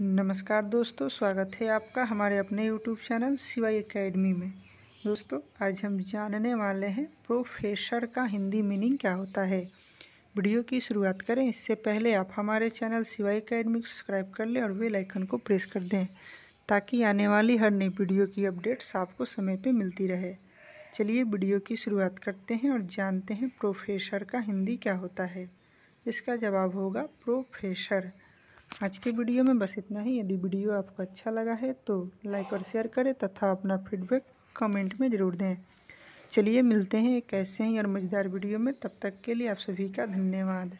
नमस्कार दोस्तों स्वागत है आपका हमारे अपने यूट्यूब चैनल सिवाई एकेडमी में दोस्तों आज हम जानने वाले हैं प्रोफेसर का हिंदी मीनिंग क्या होता है वीडियो की शुरुआत करें इससे पहले आप हमारे चैनल सिवाई एकेडमी को सब्सक्राइब कर लें और बेल आइकन को प्रेस कर दें ताकि आने वाली हर नई वीडियो की अपडेट्स आपको समय पर मिलती रहे चलिए वीडियो की शुरुआत करते हैं और जानते हैं प्रोफेसर का हिंदी क्या होता है इसका जवाब होगा प्रोफेसर आज के वीडियो में बस इतना ही यदि वीडियो आपको अच्छा लगा है तो लाइक और शेयर करें तथा अपना फीडबैक कमेंट में ज़रूर दें चलिए मिलते हैं एक ऐसे ही और मज़ेदार वीडियो में तब तक के लिए आप सभी का धन्यवाद